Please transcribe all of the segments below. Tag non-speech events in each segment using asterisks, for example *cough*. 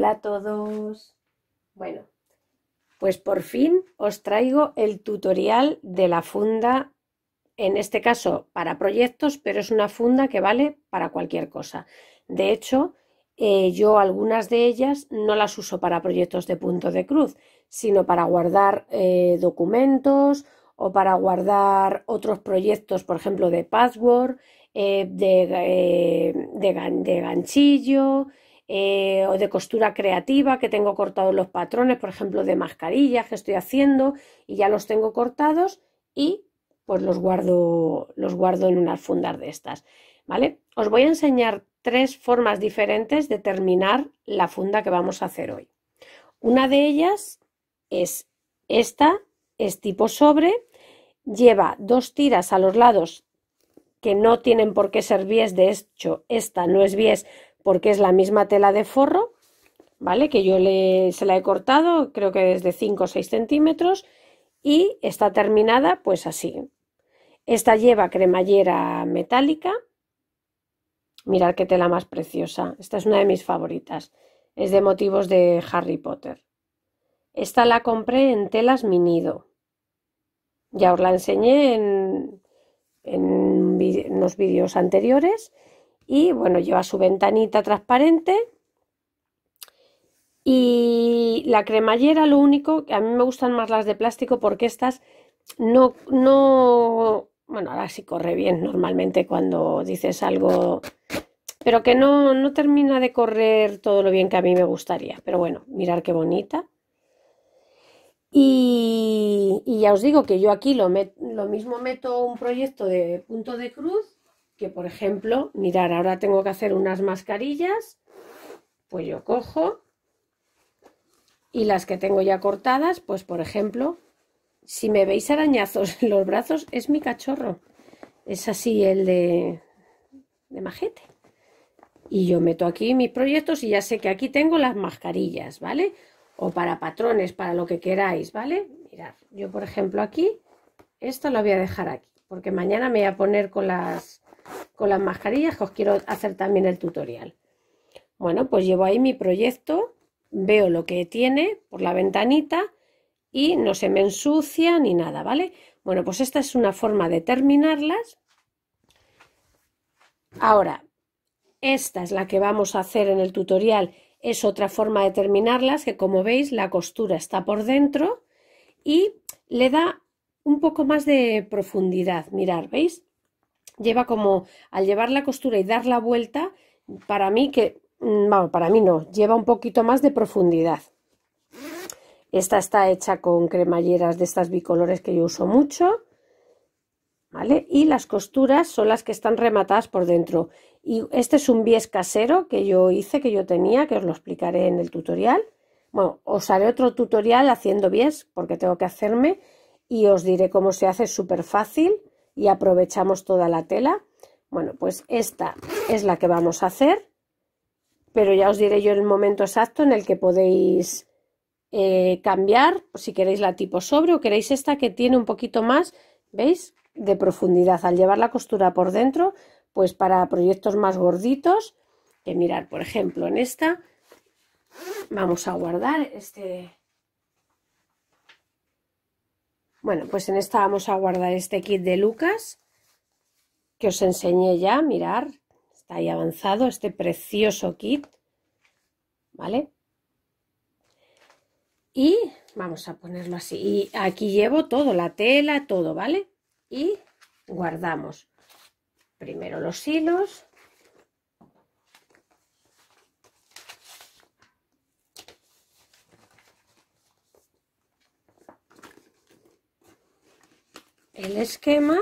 Hola a todos. Bueno, pues por fin os traigo el tutorial de la funda, en este caso para proyectos, pero es una funda que vale para cualquier cosa. De hecho, eh, yo algunas de ellas no las uso para proyectos de punto de cruz, sino para guardar eh, documentos o para guardar otros proyectos, por ejemplo, de password, eh, de, de ganchillo, eh, o de costura creativa que tengo cortados los patrones, por ejemplo, de mascarillas que estoy haciendo y ya los tengo cortados y pues los guardo, los guardo en unas fundas de estas. ¿Vale? Os voy a enseñar tres formas diferentes de terminar la funda que vamos a hacer hoy. Una de ellas es esta, es tipo sobre, lleva dos tiras a los lados que no tienen por qué ser bies, de hecho esta no es bies, porque es la misma tela de forro, ¿vale? Que yo le, se la he cortado, creo que desde 5 o 6 centímetros, y está terminada pues así. Esta lleva cremallera metálica. Mirad qué tela más preciosa. Esta es una de mis favoritas. Es de motivos de Harry Potter. Esta la compré en telas Minido. Ya os la enseñé en, en vídeos anteriores y bueno, lleva su ventanita transparente y la cremallera lo único, que a mí me gustan más las de plástico porque estas no, no, bueno, ahora sí corre bien normalmente cuando dices algo, pero que no, no termina de correr todo lo bien que a mí me gustaría, pero bueno, mirar qué bonita. Y, ya os digo que yo aquí lo, lo mismo meto un proyecto de punto de cruz que, por ejemplo, mirar, ahora tengo que hacer unas mascarillas, pues yo cojo y las que tengo ya cortadas, pues por ejemplo, si me veis arañazos en los brazos, es mi cachorro. Es así el de, de majete. Y yo meto aquí mis proyectos y ya sé que aquí tengo las mascarillas, ¿vale? O para patrones, para lo que queráis, ¿vale? Mirad, yo por ejemplo aquí, esto lo voy a dejar aquí, porque mañana me voy a poner con las con las mascarillas que os quiero hacer también el tutorial. Bueno, pues llevo ahí mi proyecto, veo lo que tiene por la ventanita y no se me ensucia ni nada, ¿vale? Bueno, pues esta es una forma de terminarlas. Ahora, esta es la que vamos a hacer en el tutorial, es otra forma de terminarlas que como veis la costura está por dentro y le da un poco más de profundidad, mirar, ¿veis? lleva como, al llevar la costura y dar la vuelta, para mí que, no, mm, para mí no, lleva un poquito más de profundidad. Esta está hecha con cremalleras de estas bicolores que yo uso mucho. ¿Vale? Y las costuras son las que están rematadas por dentro. Y este es un bies casero que yo hice, que yo tenía, que os lo explicaré en el tutorial. Bueno, os haré otro tutorial haciendo bies, porque tengo que hacerme, y os diré cómo se hace, súper fácil y aprovechamos toda la tela. Bueno, pues esta es la que vamos a hacer, pero ya os diré yo el momento exacto en el que podéis eh, cambiar, pues, si queréis la tipo sobre o queréis esta que tiene un poquito más, ¿veis? De profundidad. Al llevar la costura por dentro, pues para proyectos más gorditos, que mirar, por ejemplo, en esta, vamos a guardar este bueno, pues en esta vamos a guardar este kit de Lucas que os enseñé ya, mirar, está ahí avanzado este precioso kit, ¿vale? Y vamos a ponerlo así, y aquí llevo todo, la tela, todo, ¿vale? Y guardamos primero los hilos, el esquema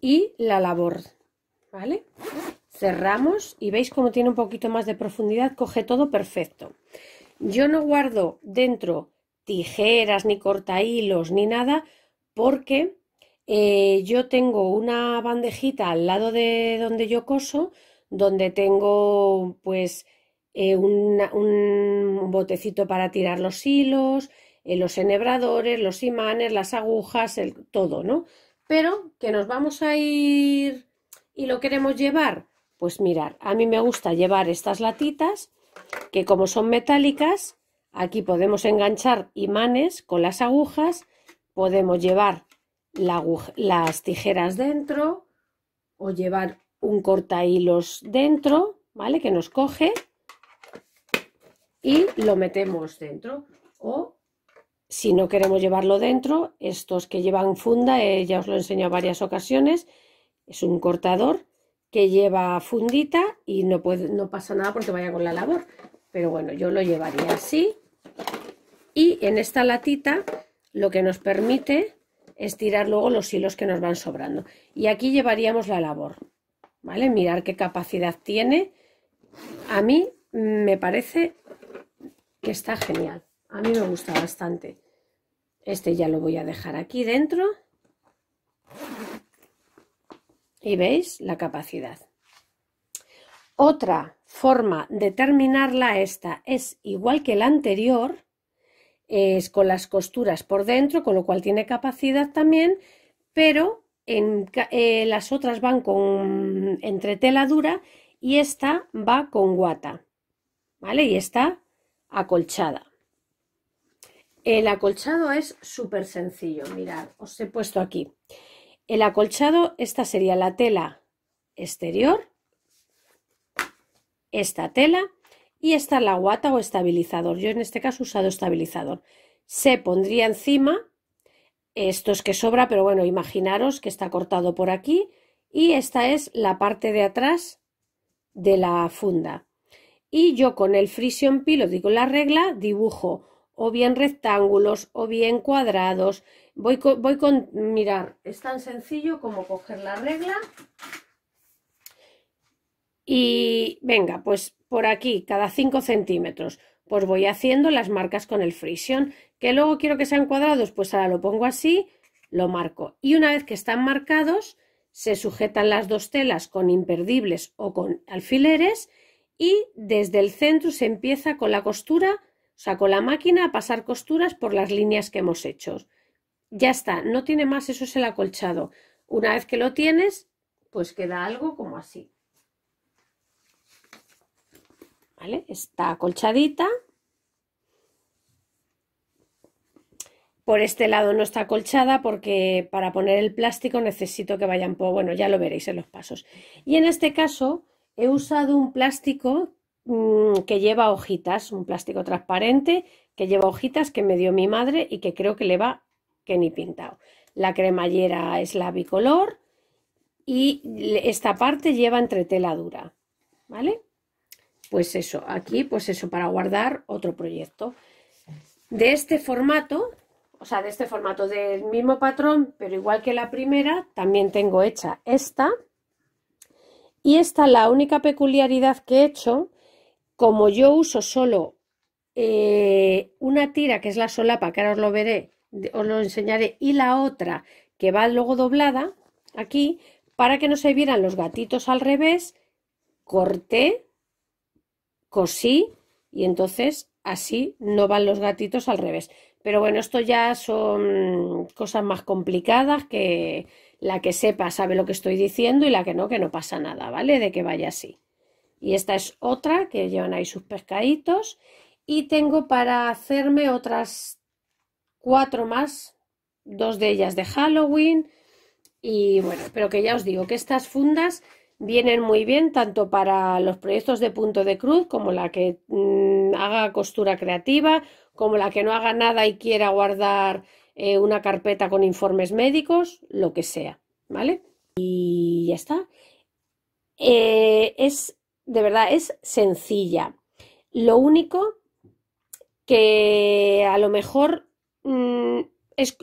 y la labor, ¿vale? Cerramos y veis cómo tiene un poquito más de profundidad, coge todo perfecto. Yo no guardo dentro tijeras, ni corta hilos ni nada, porque eh, yo tengo una bandejita al lado de donde yo coso, donde tengo pues eh, un botecito para tirar los hilos, eh, los enhebradores, los imanes, las agujas, el, todo, ¿no? Pero que nos vamos a ir y lo queremos llevar. Pues mirar, a mí me gusta llevar estas latitas que como son metálicas, aquí podemos enganchar imanes con las agujas, podemos llevar las tijeras dentro o llevar un hilos dentro, ¿vale? Que nos coge y lo metemos dentro. O si no queremos llevarlo dentro, estos que llevan funda, eh, ya os lo he enseñado varias ocasiones, es un cortador que lleva fundita y no, no pasa nada porque vaya con la labor. Pero bueno, yo lo llevaría así. Y en esta latita lo que nos permite es tirar luego los hilos que nos van sobrando. Y aquí llevaríamos la labor, ¿vale? Mirar qué capacidad tiene. A mí mm, me parece que está genial. A mí me gusta bastante. Este ya lo voy a dejar aquí dentro. Y veis la capacidad. Otra forma de terminarla, esta es igual que la anterior, es con las costuras por dentro, con lo cual tiene capacidad también, pero en, eh, las otras van con entre dura y esta va con guata, ¿vale? Y está acolchada. El acolchado es súper sencillo, mirad, os he puesto aquí. El acolchado, esta sería la tela exterior, esta tela y esta la guata o estabilizador. Yo en este caso he usado estabilizador. Se pondría encima, esto es que sobra, pero bueno, imaginaros que está cortado por aquí y esta es la parte de atrás de la funda y yo con el Frisian Pilot y con la regla dibujo o bien rectángulos o bien cuadrados. Voy con, mirar, es tan sencillo como coger la regla y venga, pues por aquí, cada 5 centímetros, pues voy haciendo las marcas con el frisión que luego quiero que sean cuadrados, pues ahora lo pongo así, lo marco. Y una vez que están marcados, se sujetan las dos telas con imperdibles o con alfileres y desde el centro se empieza con la costura, o sea, con la máquina a pasar costuras por las líneas que hemos hecho. Ya está, no tiene más, eso es el acolchado. Una vez que lo tienes, pues queda algo como así. ¿Vale? Está acolchadita. Por este lado no está acolchada porque para poner el plástico necesito que vayan poco Bueno, ya lo veréis en los pasos. Y en este caso he usado un plástico mm, que lleva hojitas, un plástico transparente que lleva hojitas que me dio mi madre y que creo que le va que ni pintado. La cremallera es la bicolor y esta parte lleva entretela dura, ¿vale? Pues eso, aquí pues eso para guardar otro proyecto. De este formato, o sea, de este formato del mismo patrón, pero igual que la primera, también tengo hecha esta y esta la única peculiaridad que he hecho, como yo uso solo eh, una tira, que es la solapa, que ahora os lo veré, os lo enseñaré, y la otra, que va luego doblada, aquí, para que no se vieran los gatitos al revés, corté, cosí, y entonces así no van los gatitos al revés. Pero bueno, esto ya son cosas más complicadas que, la que sepa sabe lo que estoy diciendo y la que no, que no pasa nada, ¿vale? De que vaya así. Y esta es otra que llevan ahí sus pescaditos. Y tengo para hacerme otras cuatro más, dos de ellas de Halloween. Y bueno, espero que ya os digo que estas fundas vienen muy bien tanto para los proyectos de punto de cruz como la que mm, haga costura creativa, como la que no haga nada y quiera guardar eh, una carpeta con informes médicos, lo que sea, ¿vale? Y ya está. Eh, es, de verdad, es sencilla. Lo único que a lo mejor mm, es,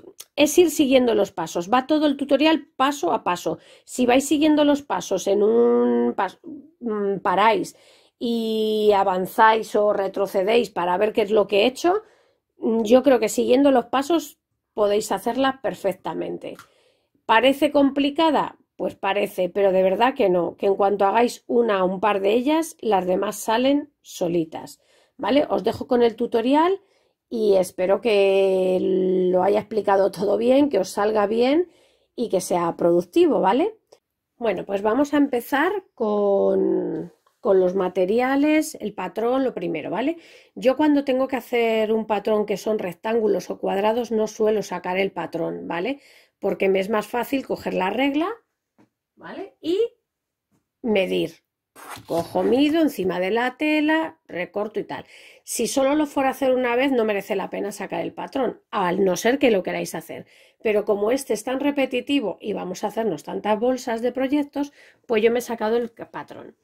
ir siguiendo los pasos. Va todo el tutorial paso a paso. Si vais siguiendo los pasos en un mm, paráis y avanzáis o retrocedéis para ver qué es lo que he hecho, mm, yo creo que siguiendo los pasos podéis hacerla perfectamente. ¿Parece complicada? Pues parece, pero de verdad que no, que en cuanto hagáis una o un par de ellas, las demás salen solitas. ¿Vale? Os dejo con el tutorial y espero que lo haya explicado todo bien, que os salga bien y que sea productivo, ¿vale? Bueno, pues vamos a empezar con, con los materiales, el patrón, lo primero, ¿vale? Yo cuando tengo que hacer un patrón que son rectángulos o cuadrados no suelo sacar el patrón, ¿vale? Porque me es más fácil coger la regla, ¿vale? Y medir. Cojo, mido encima de la tela, recorto y tal. Si solo lo fuera a hacer una vez, no merece la pena sacar el patrón, al no ser que lo queráis hacer. Pero como este es tan repetitivo y vamos a hacernos tantas bolsas de proyectos, pues yo me he sacado el patrón.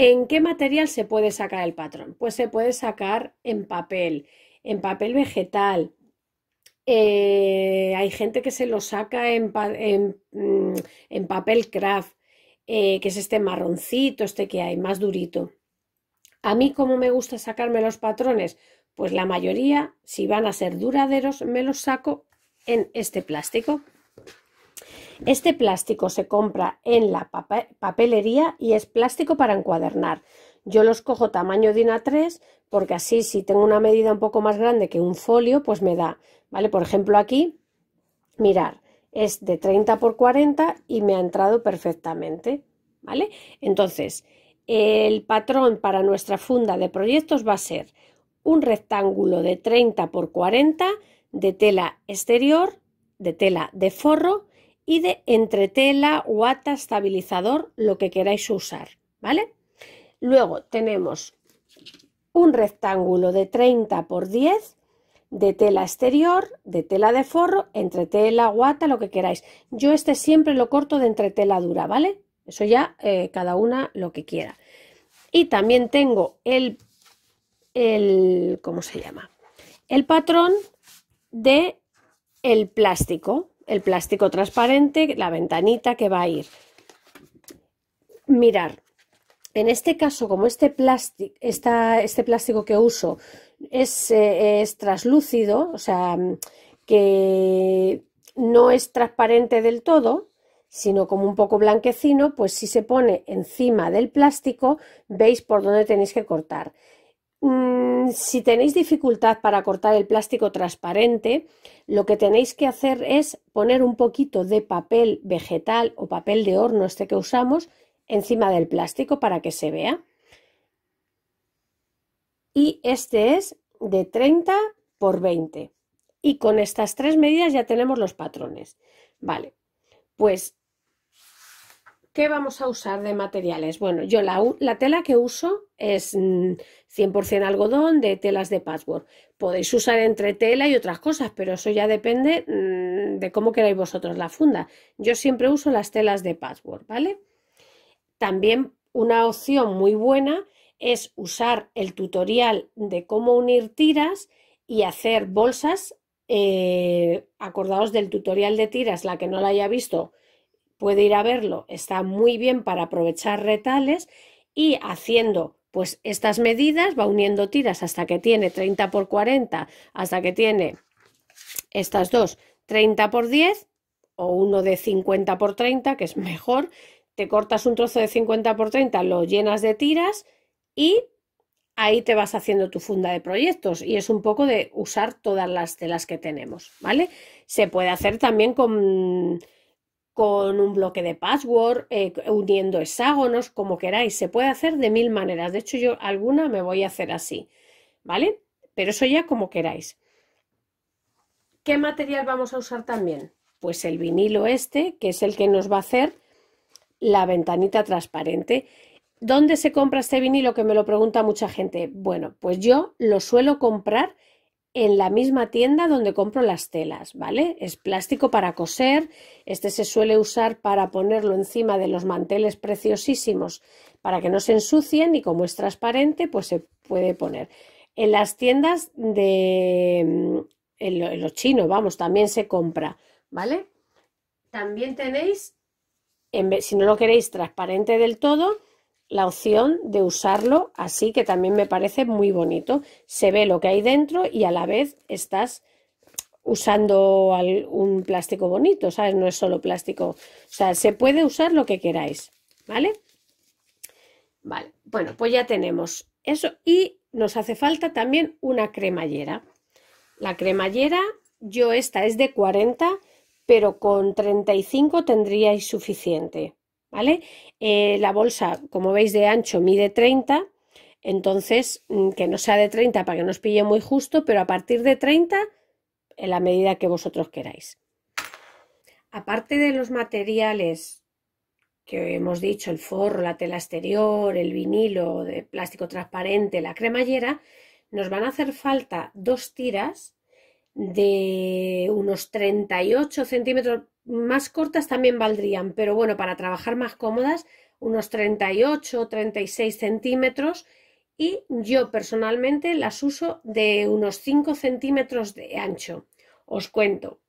¿En qué material se puede sacar el patrón? Pues se puede sacar en papel, en papel vegetal. Eh, hay gente que se lo saca en, mm, papel craft, eh, que es este marroncito, este que hay, más durito. A mí, ¿cómo me gusta sacarme los patrones? Pues la mayoría, si van a ser duraderos, me los saco en este plástico. Este plástico se compra en la papelería y es plástico para encuadernar. Yo los cojo tamaño DIN A3 porque así si tengo una medida un poco más grande que un folio, pues me da, ¿vale? Por ejemplo aquí, mirar, es de 30 por 40 y me ha entrado perfectamente, ¿vale? Entonces, el patrón para nuestra funda de proyectos va a ser un rectángulo de 30 por 40 de tela exterior, de tela de forro y de entretela, guata, estabilizador, lo que queráis usar, ¿vale? Luego tenemos un rectángulo de 30 por 10 de tela exterior, de tela de forro, entretela, guata, lo que queráis. Yo este siempre lo corto de entretela dura, ¿vale? Eso ya eh, cada una lo que quiera. Y también tengo el, el, ¿cómo se llama? El patrón de el plástico, el plástico transparente, la ventanita que va a ir. Mirar, en este caso, como este, plástico, esta, este plástico que uso es, translúcido eh, traslúcido, o sea, mm, que no es transparente del todo, sino como un poco blanquecino, pues si se pone encima del plástico, veis por dónde tenéis que cortar. Mm, si tenéis dificultad para cortar el plástico transparente, lo que tenéis que hacer es poner un poquito de papel vegetal o papel de horno, este que usamos, encima del plástico para que se vea. Y este es de 30 por 20. Y con estas tres medidas ya tenemos los patrones. Vale, pues ¿Qué vamos a usar de materiales? Bueno, yo la, tela que uso es 100% mm, algodón de telas de password Podéis usar entre tela y otras cosas, pero eso ya depende mm, de cómo queráis vosotros la funda. Yo siempre uso las telas de password ¿vale? También una opción muy buena es usar el tutorial de cómo unir tiras y hacer bolsas. Eh, acordaos del tutorial de tiras, la que no la haya visto, puede ir a verlo, está muy bien para aprovechar retales y haciendo pues estas medidas, va uniendo tiras hasta que tiene 30 por 40, hasta que tiene estas dos 30 por 10 o uno de 50 por 30, que es mejor, te cortas un trozo de 50 por 30, lo llenas de tiras y ahí te vas haciendo tu funda de proyectos y es un poco de usar todas las telas que tenemos, ¿vale? Se puede hacer también con con un bloque de password, eh, uniendo hexágonos, como queráis. Se puede hacer de mil maneras. De hecho, yo alguna me voy a hacer así, ¿vale? Pero eso ya como queráis. ¿Qué material vamos a usar también? Pues el vinilo este, que es el que nos va a hacer la ventanita transparente. ¿Dónde se compra este vinilo? Que me lo pregunta mucha gente. Bueno, pues yo lo suelo comprar en la misma tienda donde compro las telas, ¿vale? Es plástico para coser, este se suele usar para ponerlo encima de los manteles preciosísimos para que no se ensucien y como es transparente, pues se puede poner. En las tiendas de mm, en lo, chino, vamos, también se compra, ¿vale? También tenéis, en si no lo queréis transparente del todo, la opción de usarlo así, que también me parece muy bonito. Se ve lo que hay dentro y a la vez estás usando un plástico bonito, ¿sabes? No es solo plástico. O sea, se puede usar lo que queráis, ¿vale? Vale, bueno, pues ya tenemos eso y nos hace falta también una cremallera. La cremallera, yo esta es de 40, pero con 35 tendríais suficiente. ¿vale? Eh, la bolsa, como veis, de ancho mide 30, entonces mm, que no sea de 30 para que no os pille muy justo, pero a partir de 30 en la medida que vosotros queráis. Aparte de los materiales que hemos dicho, el forro, la tela exterior, el vinilo de plástico transparente, la cremallera, nos van a hacer falta dos tiras de unos 38 centímetros más cortas también valdrían, pero bueno, para trabajar más cómodas, unos 38 36 centímetros y yo personalmente las uso de unos 5 centímetros de ancho. Os cuento,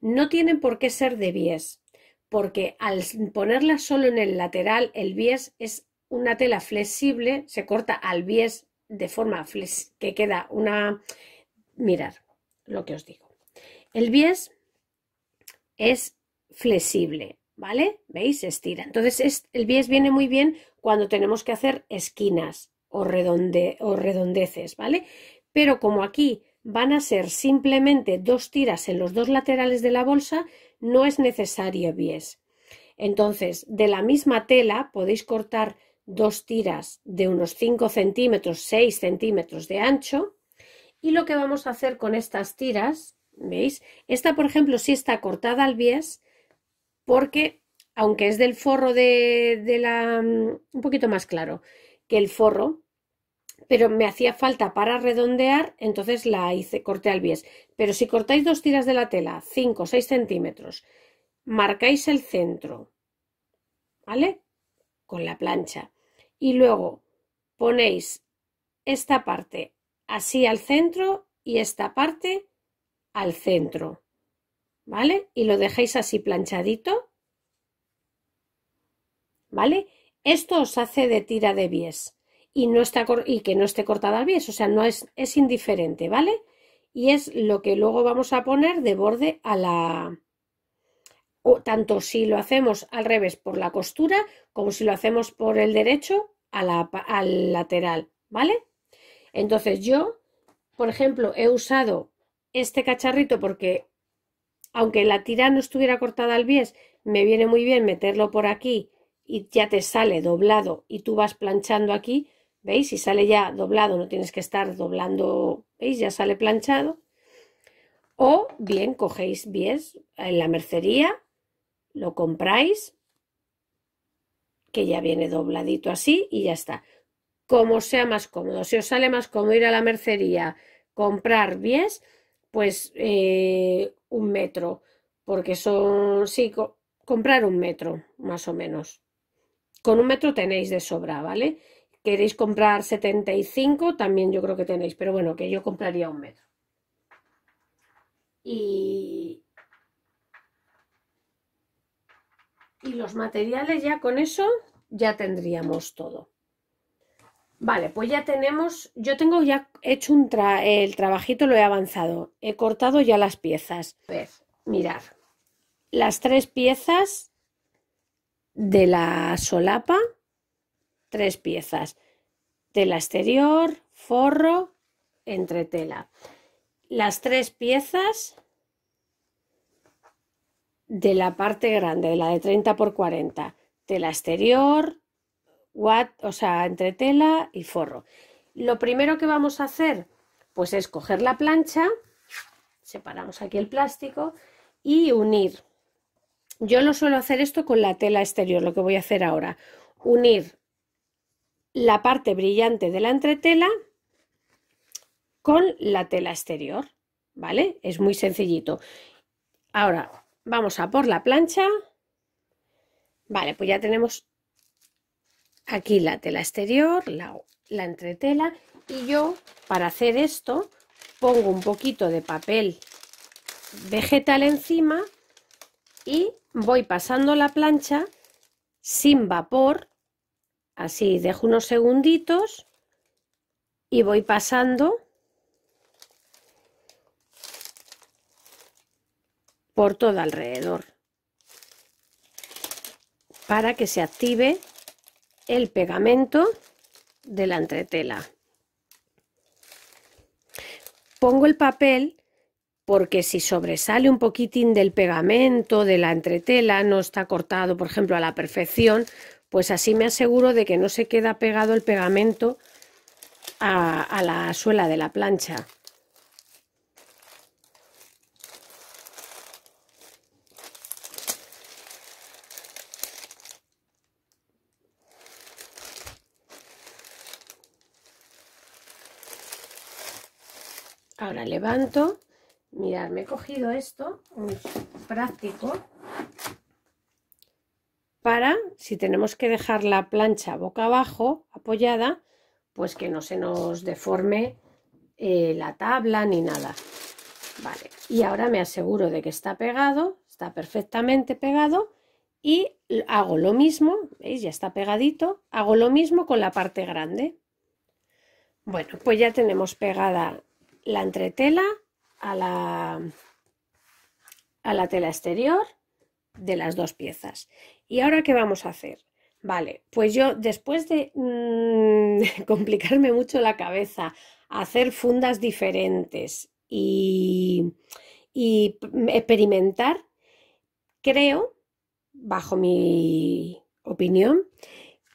no tienen por qué ser de bies, porque al ponerlas solo en el lateral, el bies es una tela flexible, se corta al bies de forma que queda una... Mirar lo que os digo. El bies es flexible, ¿vale? ¿Veis? estira. Entonces el bies viene muy bien cuando tenemos que hacer esquinas o, redondeces, ¿vale? Pero como aquí van a ser simplemente dos tiras en los dos laterales de la bolsa, no es necesario bies. Entonces, de la misma tela podéis cortar dos tiras de unos 5 centímetros, 6 centímetros de ancho. Y lo que vamos a hacer con estas tiras, ¿veis? Esta, por ejemplo, si está cortada al bies, porque aunque es del forro de, la... Mm, un poquito más claro que el forro, pero me hacía falta para redondear, entonces la hice, corté al bies. Pero si cortáis dos tiras de la tela, 5 o 6 centímetros, marcáis el centro, ¿vale? Con la plancha. Y luego ponéis esta parte así al centro y esta parte al centro. ¿vale? Y lo dejáis así planchadito, ¿vale? Esto os hace de tira de bies y, no está, y que no esté cortada al bies, o sea, no es, es indiferente, ¿vale? Y es lo que luego vamos a poner de borde a la, o tanto si lo hacemos al revés por la costura como si lo hacemos por el derecho a la, al lateral, ¿vale? Entonces yo, por ejemplo, he usado este cacharrito porque aunque la tira no estuviera cortada al bies, me viene muy bien meterlo por aquí y ya te sale doblado y tú vas planchando aquí, ¿veis? Si sale ya doblado, no tienes que estar doblando, ¿veis? Ya sale planchado. O bien cogéis bies en la mercería, lo compráis, que ya viene dobladito así y ya está. Como sea más cómodo, si os sale más cómodo ir a la mercería, comprar bies, pues eh, un metro, porque son, sí, comprar un metro, más o menos. Con un metro tenéis de sobra, ¿vale? Queréis comprar 75, también yo creo que tenéis, pero bueno, que yo compraría un metro. Y, y los materiales ya con eso ya tendríamos todo. Vale, pues ya tenemos, yo tengo ya hecho un el trabajito, lo he avanzado, he cortado ya las piezas. A ver, mirad, las tres piezas de la solapa, tres piezas, tela exterior, forro, entretela. Las tres piezas de la parte grande, de la de 30 por 40, tela exterior, o sea, entre tela y forro. Lo primero que vamos a hacer, pues es coger la plancha, separamos aquí el plástico y unir. Yo lo suelo hacer esto con la tela exterior, lo que voy a hacer ahora. Unir la parte brillante de la entretela con la tela exterior, ¿vale? Es muy sencillito. Ahora, vamos a por la plancha. Vale, pues ya tenemos aquí la tela exterior, la, entretela y yo para hacer esto pongo un poquito de papel vegetal encima y voy pasando la plancha sin vapor, así dejo unos segunditos y voy pasando por todo alrededor para que se active el pegamento de la entretela. Pongo el papel porque si sobresale un poquitín del pegamento de la entretela, no está cortado, por ejemplo, a la perfección, pues así me aseguro de que no se queda pegado el pegamento a, a la suela de la plancha. levanto. Mirad, me he cogido esto, práctico, para, si tenemos que dejar la plancha boca abajo, apoyada, pues que no se nos deforme eh, la tabla ni nada. Vale, y ahora me aseguro de que está pegado, está perfectamente pegado y hago lo mismo, ¿veis? Ya está pegadito, hago lo mismo con la parte grande. Bueno, pues ya tenemos pegada la entretela a la, a la tela exterior de las dos piezas. ¿Y ahora qué vamos a hacer? Vale, pues yo después de mm, *laughs* complicarme mucho la cabeza, hacer fundas diferentes y, y experimentar, creo, bajo mi opinión,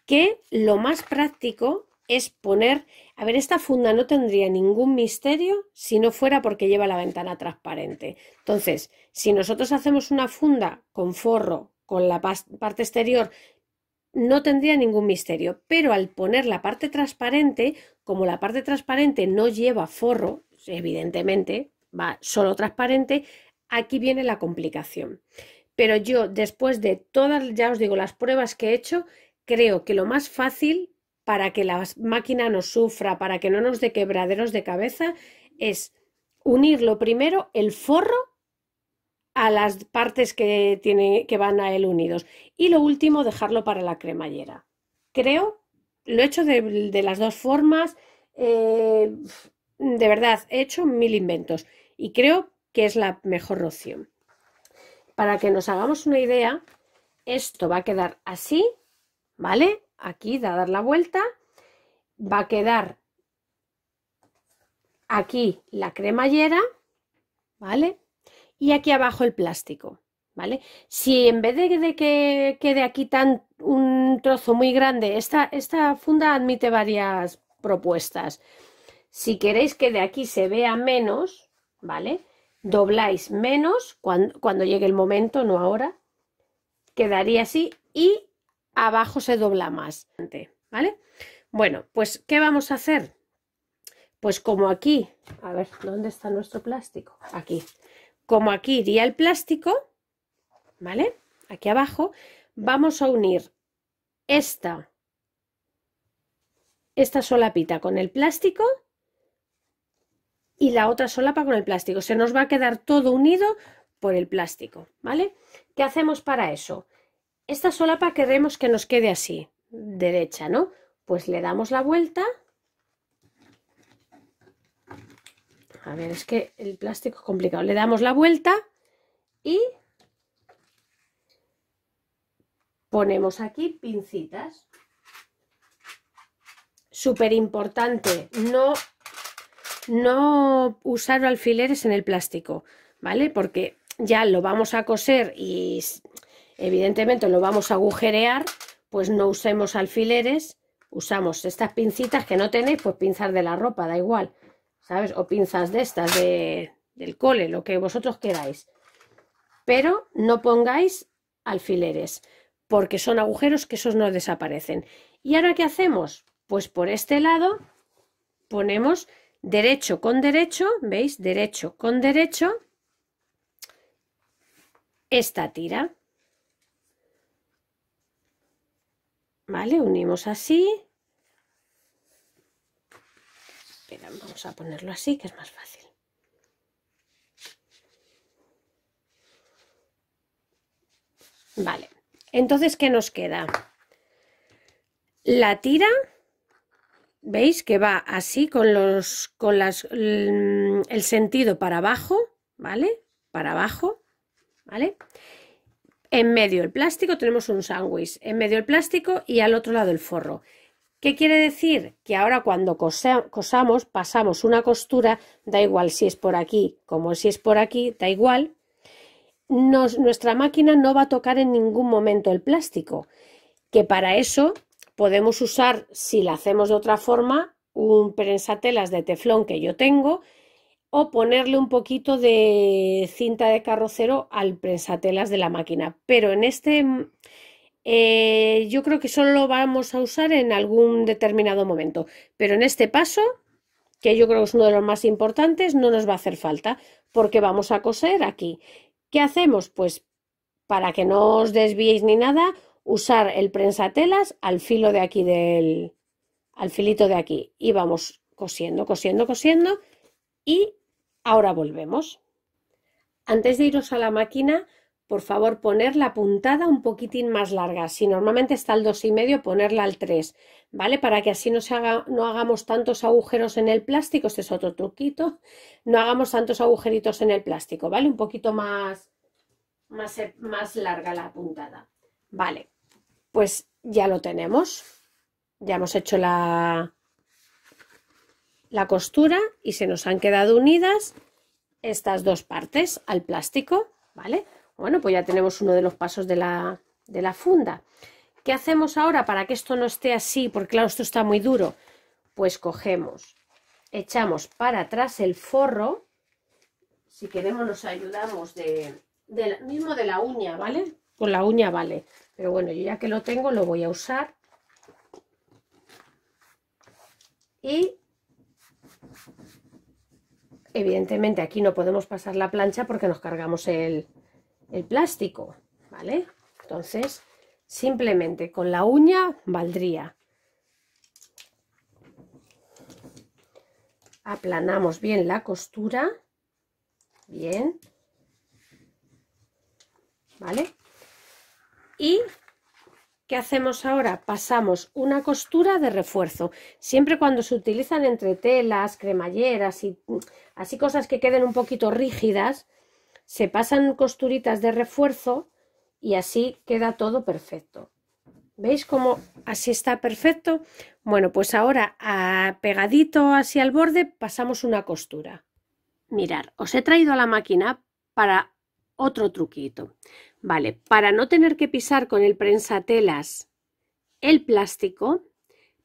que lo más práctico es poner a ver, esta funda no tendría ningún misterio si no fuera porque lleva la ventana transparente. Entonces, si nosotros hacemos una funda con forro, con la parte exterior, no tendría ningún misterio. Pero al poner la parte transparente, como la parte transparente no lleva forro, evidentemente, va solo transparente, aquí viene la complicación. Pero yo, después de todas, ya os digo, las pruebas que he hecho, creo que lo más fácil para que la máquina no sufra, para que no nos dé quebraderos de cabeza, es unirlo primero el forro a las partes que, que van a él unidos y lo último dejarlo para la cremallera. Creo, lo he hecho de, las dos formas, eh, de verdad, he hecho mil inventos y creo que es la mejor opción. Para que nos hagamos una idea, esto va a quedar así, ¿vale? aquí da dar la vuelta, va a quedar aquí la cremallera, ¿vale? Y aquí abajo el plástico, ¿vale? Si en vez de, que quede aquí tan un trozo muy grande, esta, esta funda admite varias propuestas. Si queréis que de aquí se vea menos, ¿vale? Dobláis menos cuando llegue el momento, no ahora. Quedaría así y abajo se dobla más, ¿vale? Bueno, pues ¿qué vamos a hacer? Pues como aquí, a ver, ¿dónde está nuestro plástico? Aquí. Como aquí iría el plástico, ¿vale? Aquí abajo, vamos a unir esta, esta solapita con el plástico y la otra solapa con el plástico. Se nos va a quedar todo unido por el plástico, ¿vale? ¿Qué hacemos para eso? Esta solapa queremos que nos quede así, derecha, ¿no? Pues le damos la vuelta. A ver, es que el plástico es complicado. Le damos la vuelta y ponemos aquí pincitas. Súper importante, no, no usar alfileres en el plástico, ¿vale? Porque ya lo vamos a coser y Evidentemente lo vamos a agujerear, pues no usemos alfileres, usamos estas pincitas que no tenéis, pues pinzas de la ropa, da igual, ¿sabes? O pinzas de estas, de, del cole, lo que vosotros queráis. Pero no pongáis alfileres, porque son agujeros que esos no desaparecen. ¿Y ahora qué hacemos? Pues por este lado ponemos derecho con derecho, ¿veis? Derecho con derecho, esta tira. Vale, unimos así. vamos a ponerlo así, que es más fácil. Vale, entonces, ¿qué nos queda? La tira, ¿veis? Que va así con, los, con las, mm, el sentido para abajo, ¿vale? Para abajo, ¿vale? En medio el plástico tenemos un sándwich, en medio el plástico y al otro lado el forro. ¿Qué quiere decir? Que ahora cuando cosamos, pasamos una costura, da igual si es por aquí como si es por aquí, da igual. nuestra máquina no va a tocar en ningún momento el plástico, que para eso podemos usar, si la hacemos de otra forma, un prensatelas de teflón que yo tengo o ponerle un poquito de cinta de carrocero al prensatelas de la máquina. Pero en este mm, eh, yo creo que solo lo vamos a usar en algún determinado momento. Pero en este paso, que yo creo que es uno de los más importantes, no nos va a hacer falta porque vamos a coser aquí. ¿Qué hacemos? Pues para que no os desvíéis ni nada, usar el prensatelas al filo de aquí del al filito de aquí y vamos cosiendo, cosiendo, cosiendo y Ahora volvemos. Antes de iros a la máquina, por favor, poner la puntada un poquitín más larga. Si normalmente está al medio, ponerla al 3, ¿vale? Para que así no, se no hagamos tantos agujeros en el plástico. Este es otro truquito. No hagamos tantos agujeritos en el plástico, ¿vale? Un poquito más, más, más larga la puntada. Vale, pues ya lo tenemos. Ya hemos hecho la, la costura y se nos han quedado unidas estas dos partes al plástico, ¿vale? Bueno, pues ya tenemos uno de los pasos de la, de la funda. ¿Qué hacemos ahora para que esto no esté así? Porque claro, esto está muy duro. Pues cogemos, echamos para atrás el forro. Si queremos nos ayudamos de, mismo de la uña, ¿vale? Con pues la uña vale. Pero bueno, yo ya que lo tengo lo voy a usar. Y Evidentemente aquí no podemos pasar la plancha porque nos cargamos el, plástico, ¿vale? Entonces, simplemente con la uña valdría. Aplanamos bien la costura, bien, ¿vale? Y ¿Qué hacemos ahora? Pasamos una costura de refuerzo. Siempre cuando se utilizan entre telas, cremalleras y mm, así cosas que queden un poquito rígidas, se pasan costuritas de refuerzo y así queda todo perfecto. ¿Veis cómo así está perfecto? Bueno, pues ahora pegadito así al borde pasamos una costura. Mirar, os he traído a la máquina para otro truquito. Vale, para no tener que pisar con el prensatelas el plástico,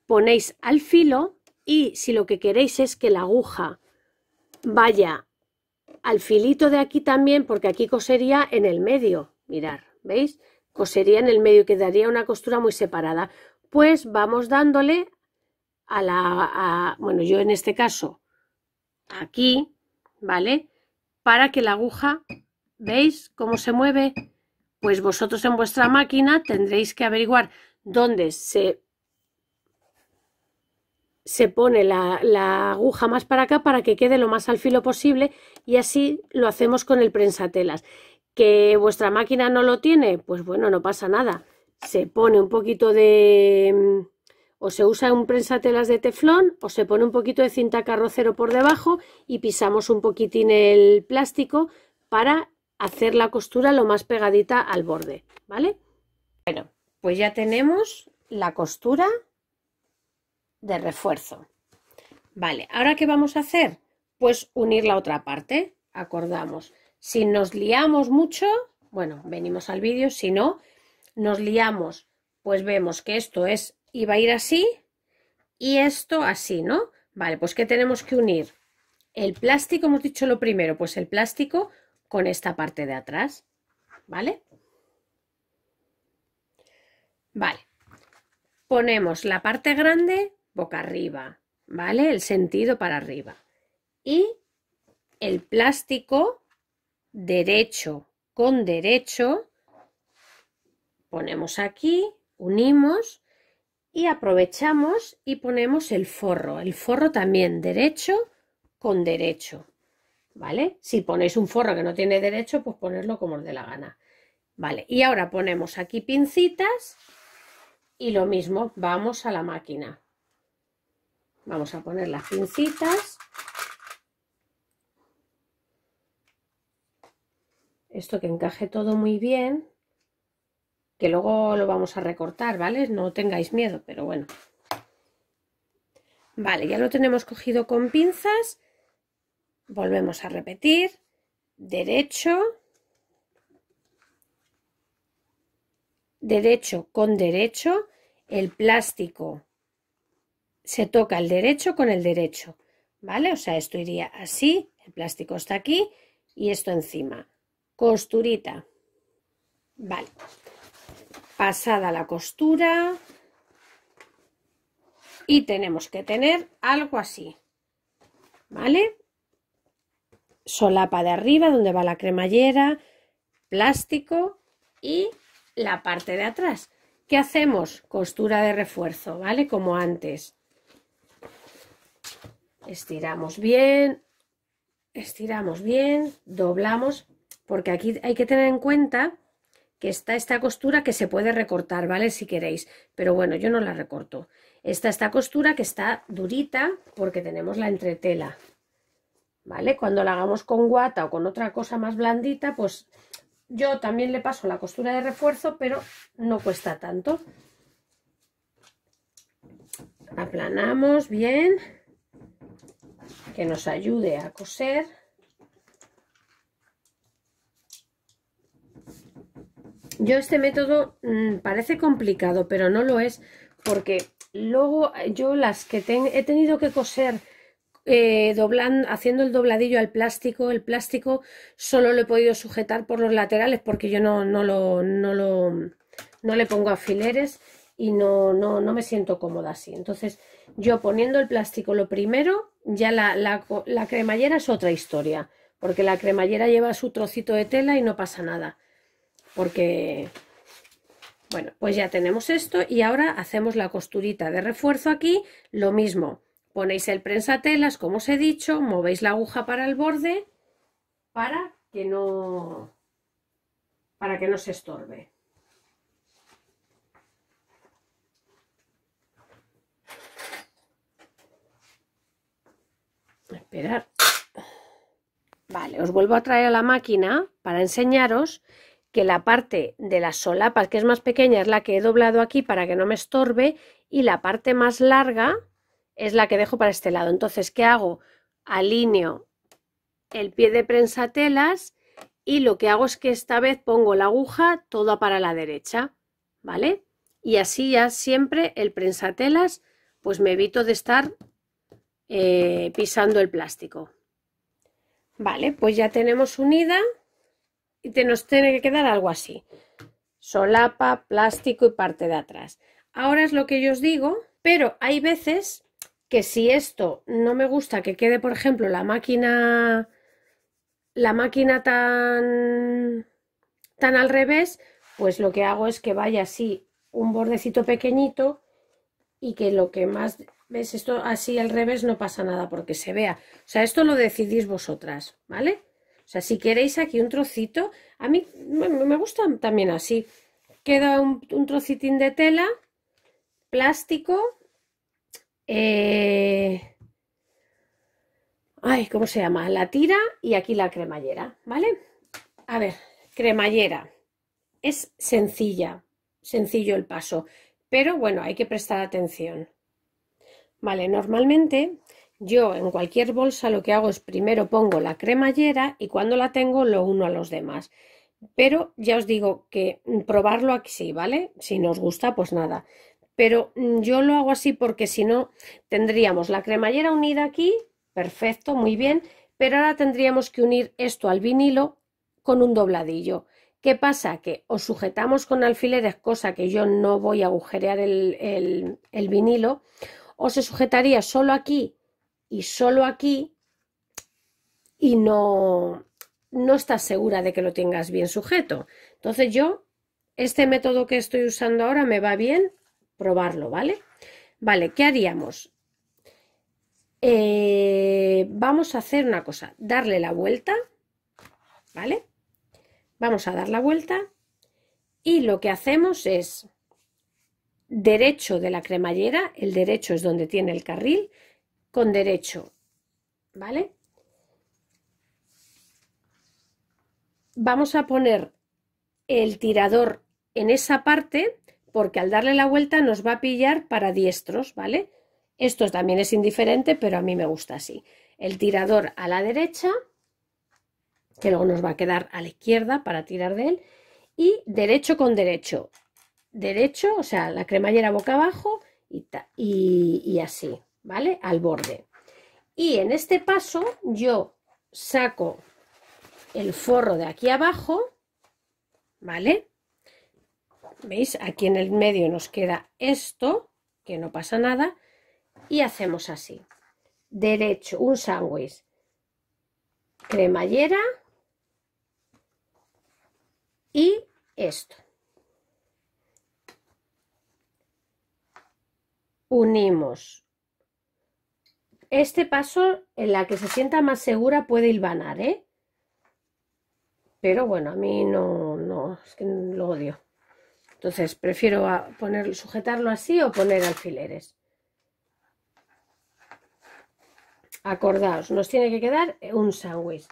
ponéis al filo y si lo que queréis es que la aguja vaya al filito de aquí también, porque aquí cosería en el medio, mirar, ¿veis? Cosería en el medio y quedaría una costura muy separada. Pues vamos dándole a la, bueno, yo en este caso, aquí, ¿vale? Para que la aguja, ¿veis cómo se mueve? pues vosotros en vuestra máquina tendréis que averiguar dónde se, se pone la, la, aguja más para acá para que quede lo más al filo posible y así lo hacemos con el prensatelas. ¿Que vuestra máquina no lo tiene? Pues bueno, no pasa nada. Se pone un poquito de... Mm, o se usa un prensatelas de teflón o se pone un poquito de cinta carrocero por debajo y pisamos un poquitín el plástico para hacer la costura lo más pegadita al borde, ¿vale? Bueno, pues ya tenemos la costura de refuerzo. Vale, ¿ahora qué vamos a hacer? Pues unir la otra parte, acordamos. Si nos liamos mucho, bueno, venimos al vídeo, si no, nos liamos, pues vemos que esto es, iba a ir así y esto así, ¿no? Vale, pues ¿qué tenemos que unir? El plástico, hemos dicho lo primero, pues el plástico con esta parte de atrás, ¿vale? Vale, ponemos la parte grande boca arriba, ¿vale? El sentido para arriba. Y el plástico derecho con derecho, ponemos aquí, unimos y aprovechamos y ponemos el forro. El forro también derecho con derecho. Si ponéis un forro que no tiene derecho, pues ponerlo como os dé la gana. Vale, y ahora ponemos aquí pincitas y lo mismo, vamos a la máquina. Vamos a poner las pincitas. Esto que encaje todo muy bien, que luego lo vamos a recortar, ¿vale? No tengáis miedo, pero bueno. Vale, ya lo tenemos cogido con pinzas Volvemos a repetir. Derecho. Derecho con derecho. El plástico se toca el derecho con el derecho. ¿Vale? O sea, esto iría así. El plástico está aquí y esto encima. Costurita. Vale. Pasada la costura. Y tenemos que tener algo así. ¿Vale? solapa de arriba donde va la cremallera, plástico y la parte de atrás. ¿Qué hacemos? Costura de refuerzo, ¿vale? Como antes. Estiramos bien, estiramos bien, doblamos, porque aquí hay que tener en cuenta que está esta costura que se puede recortar, ¿vale? Si queréis, pero bueno, yo no la recorto. Está esta costura que está durita porque tenemos la entretela, cuando la hagamos con guata o con otra cosa más blandita, pues yo también le paso la costura de refuerzo, pero no cuesta tanto. Aplanamos bien, que nos ayude a coser. Yo este método mm, parece complicado, pero no lo es, porque luego yo las que he tenido que coser eh, haciendo el dobladillo al plástico. El plástico solo lo he podido sujetar por los laterales porque yo no, no, lo, no, le pongo alfileres y no, no, no me siento cómoda así. Entonces yo poniendo el plástico lo primero, ya la, la cremallera es otra historia. Porque la cremallera lleva su trocito de tela y no pasa nada. Porque bueno, pues ya tenemos esto y ahora hacemos la costurita de refuerzo aquí, lo mismo. Ponéis el prensatelas, como os he dicho, movéis la aguja para el borde para que no, para que no se estorbe. Esperar. Vale, os vuelvo a traer a la máquina para enseñaros que la parte de las solapas que es más pequeña es la que he doblado aquí para que no me estorbe y la parte más larga es la que dejo para este lado. Entonces, ¿qué hago? Alineo el pie de prensa telas y lo que hago es que esta vez pongo la aguja toda para la derecha, ¿vale? Y así ya siempre el prensatelas, pues me evito de estar eh, pisando el plástico. Vale, pues ya tenemos unida y te nos tiene que quedar algo así. Solapa, plástico y parte de atrás. Ahora es lo que yo os digo, pero hay veces que si esto no me gusta que quede, por ejemplo, la máquina la máquina tan tan al revés, pues lo que hago es que vaya así un bordecito pequeñito y que lo que más ves esto así al revés no pasa nada porque se vea. O sea, esto lo decidís vosotras, ¿vale? O sea, si queréis aquí un trocito, a mí me gusta también así. Queda un, un trocitín de tela, plástico, eh, ay, ¿cómo se llama? La tira y aquí la cremallera, ¿vale? A ver, cremallera. Es sencilla, sencillo el paso, pero bueno, hay que prestar atención. Vale, normalmente yo en cualquier bolsa lo que hago es primero pongo la cremallera y cuando la tengo lo uno a los demás. Pero ya os digo que probarlo aquí sí, ¿vale? Si nos gusta, pues nada pero mm, yo lo hago así porque si no tendríamos la cremallera unida aquí, perfecto, muy bien, pero ahora tendríamos que unir esto al vinilo con un dobladillo. ¿Qué pasa? Que o sujetamos con alfileres, cosa que yo no voy a agujerear el, vinilo, o se sujetaría solo aquí y solo aquí y no, no estás segura de que lo tengas bien sujeto. Entonces yo, este método que estoy usando ahora me va bien probarlo, ¿vale? Vale, ¿qué haríamos? Eh, vamos a hacer una cosa, darle la vuelta, ¿vale? Vamos a dar la vuelta y lo que hacemos es derecho de la cremallera, el derecho es donde tiene el carril, con derecho, ¿vale? Vamos a poner el tirador en esa parte porque al darle la vuelta nos va a pillar para diestros, ¿vale? Esto también es indiferente, pero a mí me gusta así. El tirador a la derecha, que luego nos va a quedar a la izquierda para tirar de él, y derecho con derecho. Derecho, o sea, la cremallera boca abajo y, así, ¿vale? Al borde. Y en este paso yo saco el forro de aquí abajo, ¿vale? ¿Veis? Aquí en el medio nos queda esto, que no pasa nada, y hacemos así. Derecho, un sándwich, cremallera y esto. Unimos. Este paso, en la que se sienta más segura, puede hilvanar, ¿eh? Pero bueno, a mí no, no, es que lo odio. Entonces, prefiero ponerlo, sujetarlo así o poner alfileres. Acordaos, nos tiene que quedar un sándwich.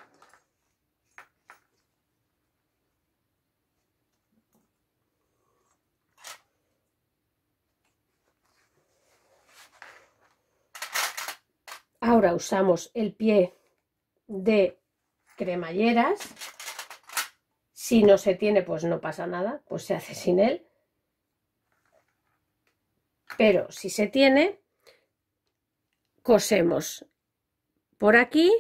Ahora usamos el pie de cremalleras si no se tiene, pues no pasa nada, pues se hace sin él. Pero si se tiene, cosemos por aquí,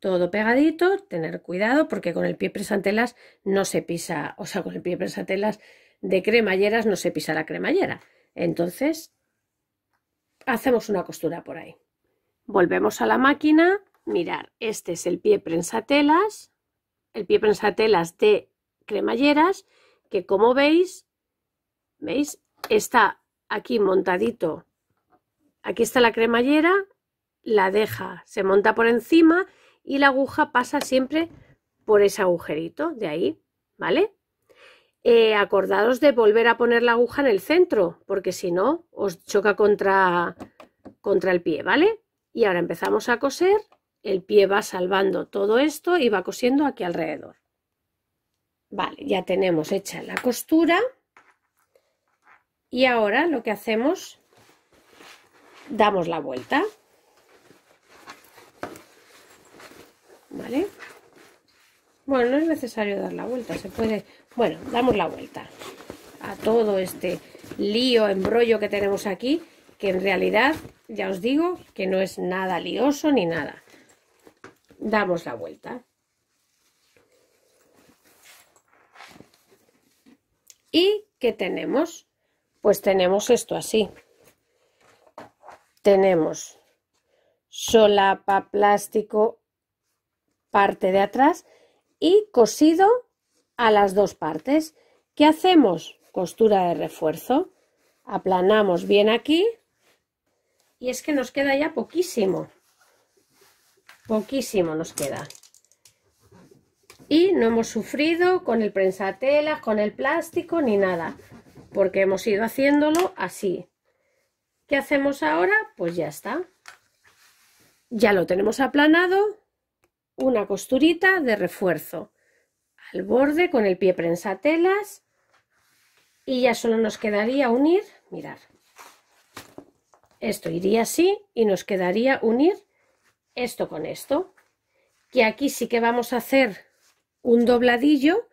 todo pegadito, tener cuidado porque con el pie prensatelas no se pisa, o sea, con el pie prensatelas de cremalleras no se pisa la cremallera. Entonces, hacemos una costura por ahí. Volvemos a la máquina, mirar, este es el pie prensatelas, el pie prensatelas de cremalleras, que como veis, veis, está aquí montadito. Aquí está la cremallera, la deja, se monta por encima y la aguja pasa siempre por ese agujerito de ahí, ¿vale? Eh, de volver a poner la aguja en el centro, porque si no, os choca contra, contra el pie, ¿vale? Y ahora empezamos a coser el pie va salvando todo esto y va cosiendo aquí alrededor. Vale, ya tenemos hecha la costura. Y ahora lo que hacemos, damos la vuelta. ¿Vale? Bueno, no es necesario dar la vuelta, se puede... Bueno, damos la vuelta a todo este lío, embrollo que tenemos aquí, que en realidad, ya os digo, que no es nada lioso ni nada damos la vuelta. ¿Y qué tenemos? Pues tenemos esto así. Tenemos solapa, plástico, parte de atrás y cosido a las dos partes. ¿Qué hacemos? Costura de refuerzo. Aplanamos bien aquí y es que nos queda ya poquísimo. Poquísimo nos queda. Y no hemos sufrido con el prensatelas, con el plástico, ni nada. Porque hemos ido haciéndolo así. ¿Qué hacemos ahora? Pues ya está. Ya lo tenemos aplanado. Una costurita de refuerzo. Al borde con el pie prensatelas. Y ya solo nos quedaría unir, mirar. Esto iría así y nos quedaría unir esto con esto, que aquí sí que vamos a hacer un dobladillo,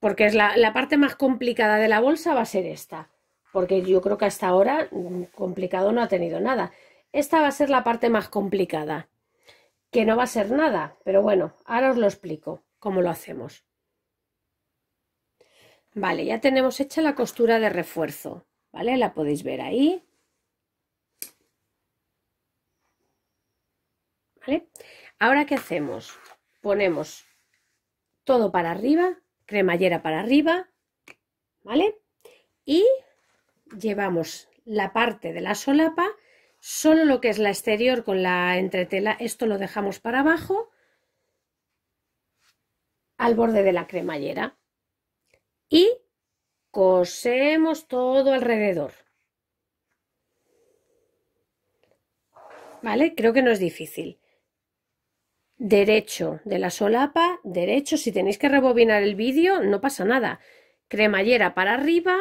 porque es la, parte más complicada de la bolsa va a ser esta, porque yo creo que hasta ahora mm, complicado no ha tenido nada. Esta va a ser la parte más complicada, que no va a ser nada, pero bueno, ahora os lo explico cómo lo hacemos. Vale, ya tenemos hecha la costura de refuerzo, ¿vale? La podéis ver ahí. Ahora, ¿qué hacemos? Ponemos todo para arriba, cremallera para arriba, ¿vale? Y llevamos la parte de la solapa, solo lo que es la exterior con la entretela, esto lo dejamos para abajo, al borde de la cremallera. Y cosemos todo alrededor. ¿Vale? Creo que no es difícil derecho de la solapa, derecho. Si tenéis que rebobinar el vídeo, no pasa nada. Cremallera para arriba,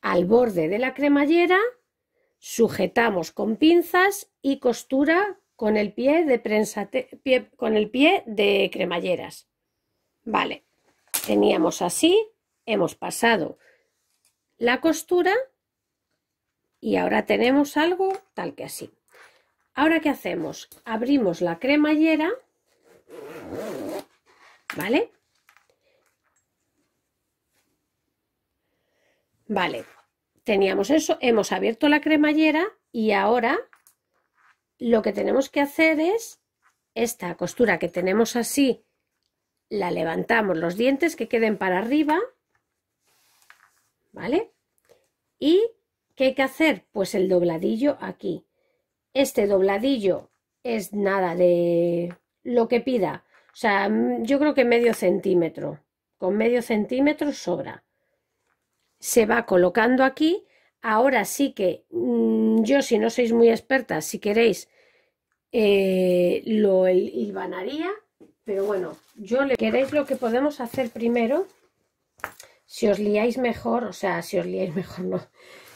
al borde de la cremallera, sujetamos con pinzas y costura con el pie de prensa con el pie de cremalleras. Vale. Teníamos así, hemos pasado la costura y ahora tenemos algo tal que así. Ahora, ¿qué hacemos? Abrimos la cremallera, ¿vale? Vale, teníamos eso, hemos abierto la cremallera y ahora lo que tenemos que hacer es esta costura que tenemos así, la levantamos los dientes que queden para arriba, ¿vale? Y ¿qué hay que hacer? Pues el dobladillo aquí. Este dobladillo es nada de lo que pida. O sea, mm, yo creo que medio centímetro. Con medio centímetro sobra. Se va colocando aquí. Ahora sí que mm, yo, si no sois muy expertas, si queréis, eh, lo hilvanaría. Pero bueno, yo le queréis lo que podemos hacer primero. Si os liáis mejor, o sea, si os liáis *laughs* mejor, no.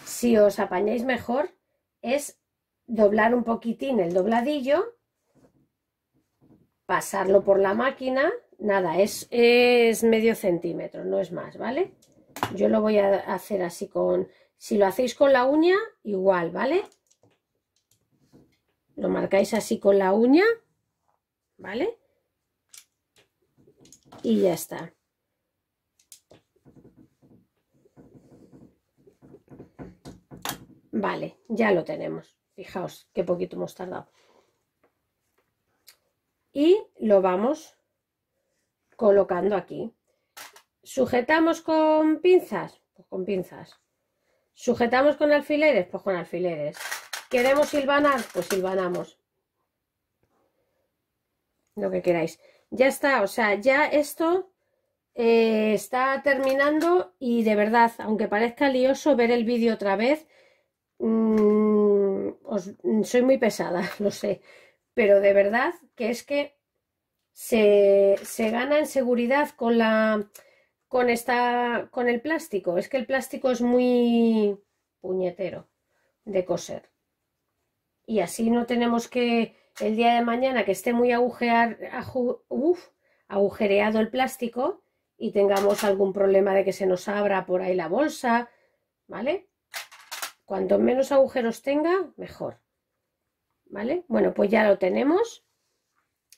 Si os apañáis mejor, es doblar un poquitín el dobladillo, pasarlo por la máquina, nada, es, es medio centímetro, no es más, ¿vale? Yo lo voy a hacer así con, si lo hacéis con la uña, igual, ¿vale? Lo marcáis así con la uña, ¿vale? Y ya está. Vale, ya lo tenemos. Fijaos qué poquito hemos tardado. Y lo vamos colocando aquí. ¿Sujetamos con pinzas? Pues con pinzas. ¿Sujetamos con alfileres? Pues con alfileres. ¿Queremos silvanar? Pues silvanamos. Lo que queráis. Ya está, o sea, ya esto eh, está terminando y de verdad, aunque parezca lioso ver el vídeo otra vez, mm, soy muy pesada, *laughs* lo sé, pero de verdad que es que se, gana en seguridad con la con esta con el plástico. Es que el plástico es muy puñetero de coser. Y así no tenemos que el día de mañana que esté muy agujereado el plástico y tengamos algún problema de que se nos abra por ahí la bolsa, ¿vale? Cuanto menos agujeros tenga, mejor. ¿Vale? Bueno, pues ya lo tenemos.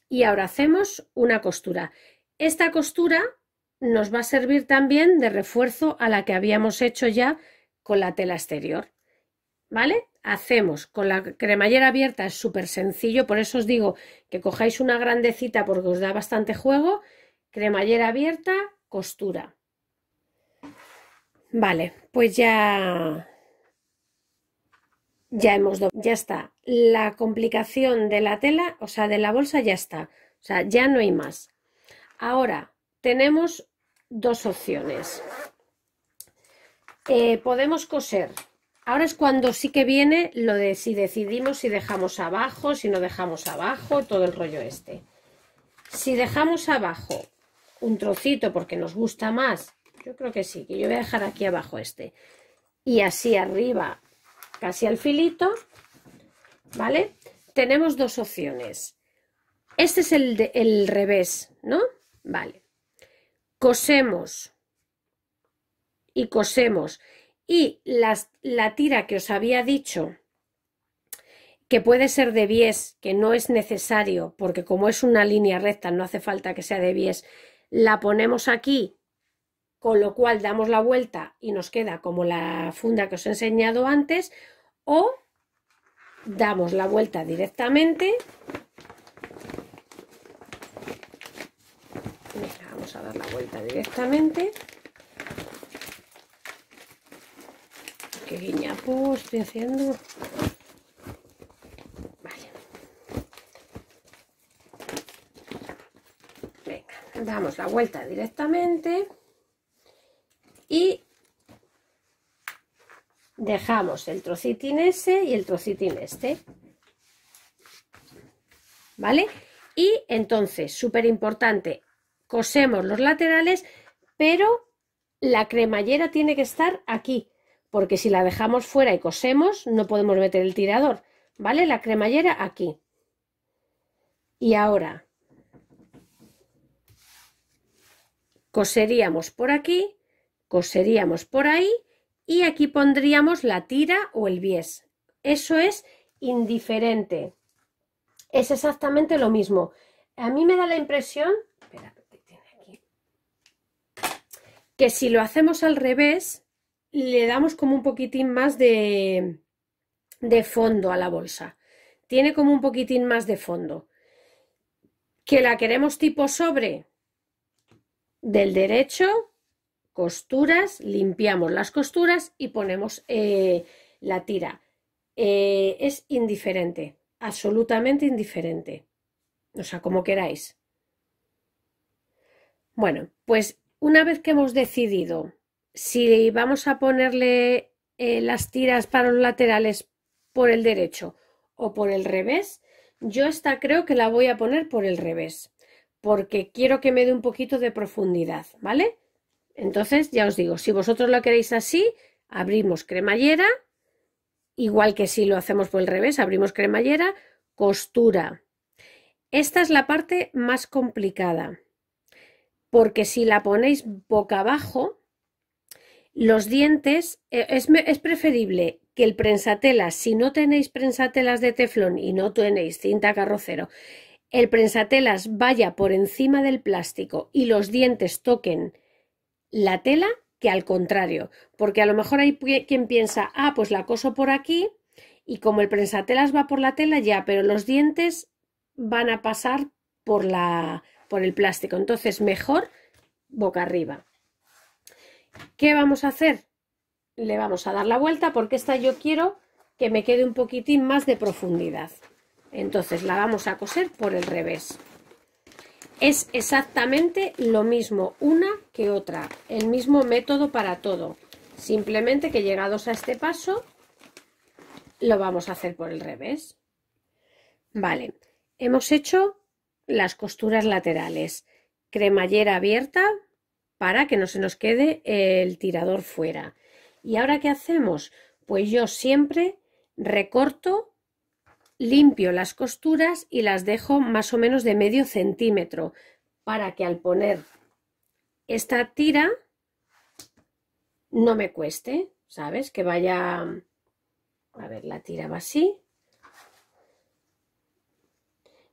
Y ahora hacemos una costura. Esta costura nos va a servir también de refuerzo a la que habíamos hecho ya con la tela exterior. ¿Vale? Hacemos con la cremallera abierta, es súper sencillo, por eso os digo que cojáis una grandecita porque os da bastante juego. Cremallera abierta, costura. Vale, pues ya ya hemos ya está. La complicación de la tela, o sea, de la bolsa ya está. O sea, ya no hay más. Ahora, tenemos dos opciones. Eh, podemos coser. Ahora es cuando sí que viene lo de si decidimos si dejamos abajo, si no dejamos abajo, todo el rollo este. Si dejamos abajo un trocito porque nos gusta más, yo creo que sí, que yo voy a dejar aquí abajo este. Y así arriba casi al filito, ¿vale? Tenemos dos opciones. Este es el, revés, ¿no? Vale. Cosemos y cosemos. Y la tira que os había dicho, que puede ser de bies, que no es necesario, porque como es una línea recta, no hace falta que sea de bies, la ponemos aquí con lo cual damos la vuelta y nos queda como la funda que os he enseñado antes, o damos la vuelta directamente. vamos a dar la vuelta directamente. Qué guiñapo pues, estoy haciendo. damos la vuelta directamente y dejamos el trocitín ese y el trocitín este. ¿Vale? Y entonces, súper importante, cosemos los laterales, pero la cremallera tiene que estar aquí, porque si la dejamos fuera y cosemos, no podemos meter el tirador, ¿vale? La cremallera aquí. Y ahora, coseríamos por aquí Seríamos por ahí y aquí pondríamos la tira o el bies. Eso es indiferente. Es exactamente lo mismo. A mí me da la impresión que, que si lo hacemos al revés, le damos como un poquitín más de, de fondo a la bolsa. Tiene como un poquitín más de fondo. Que la queremos tipo sobre del derecho, costuras, limpiamos las costuras y ponemos eh, la tira. Eh, es indiferente, absolutamente indiferente. O sea, como queráis. Bueno, pues una vez que hemos decidido si vamos a ponerle eh, las tiras para los laterales por el derecho o por el revés, yo esta creo que la voy a poner por el revés, porque quiero que me dé un poquito de profundidad, ¿vale? Entonces, ya os digo, si vosotros lo queréis así, abrimos cremallera, igual que si lo hacemos por el revés, abrimos cremallera, costura. Esta es la parte más complicada, porque si la ponéis boca abajo, los dientes, eh, es, preferible que el prensatelas, si no tenéis prensatelas de teflón y no tenéis cinta carrocero, el prensatelas vaya por encima del plástico y los dientes toquen la tela que al contrario, porque a lo mejor hay quien piensa, ah, pues la coso por aquí y como el prensatelas va por la tela ya, pero los dientes van a pasar por la por el plástico, entonces mejor boca arriba. ¿Qué vamos a hacer? Le vamos a dar la vuelta porque esta yo quiero que me quede un poquitín más de profundidad. Entonces la vamos a coser por el revés. Es exactamente lo mismo una que otra, el mismo método para todo. Simplemente que llegados a este paso, lo vamos a hacer por el revés. Vale, hemos hecho las costuras laterales. Cremallera abierta para que no se nos quede el tirador fuera. ¿Y ahora qué hacemos? Pues yo siempre recorto limpio las costuras y las dejo más o menos de medio centímetro para que al poner esta tira no me cueste, ¿sabes? Que vaya... A ver, la tira va así.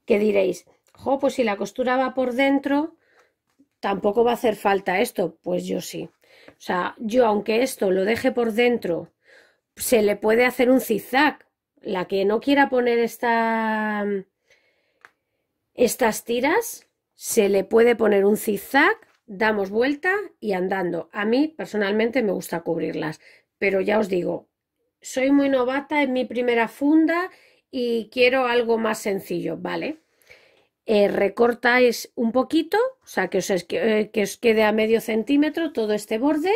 qué diréis, jo, pues si la costura va por dentro, tampoco va a hacer falta esto. Pues yo sí. O sea, yo aunque esto lo deje por dentro, se le puede hacer un zigzag la que no quiera poner estas tiras, se le puede poner un zigzag, damos vuelta y andando. A mí personalmente me gusta cubrirlas, pero ya os digo, soy muy novata en mi primera funda y quiero algo más sencillo, ¿vale? Eh, recortáis un poquito, o sea, que os, eh, os quede a medio centímetro todo este borde